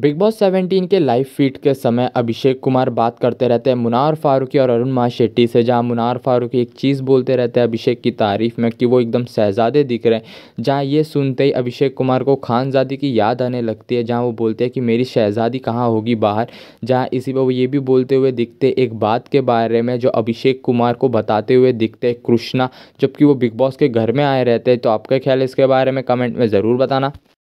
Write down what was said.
big boss 17 के live feed के समय अभिषेक कुमार बात करते रहते हैं मुनार फारूकी और अरुण मा शेट्टी से जहां मुनार फारूकी एक चीज़ बोलते रहते हैं अभिषेक की तारीफ़ में कि वो एकदम शहजादे दिख रहे हैं जहां ये सुनते ही अभिषेक कुमार को खानजादी की याद आने लगती है जहां वो बोलते हैं कि मेरी शहजादी कहाँ होगी बाहर जहाँ इसी पर वो ये भी बोलते हुए दिखते एक बात के बारे में जो अभिषेक कुमार को बताते हुए दिखते कृष्णा जबकि वो बिग बॉस के घर में आए रहते हैं तो आपका ख्याल इसके बारे में कमेंट में ज़रूर बताना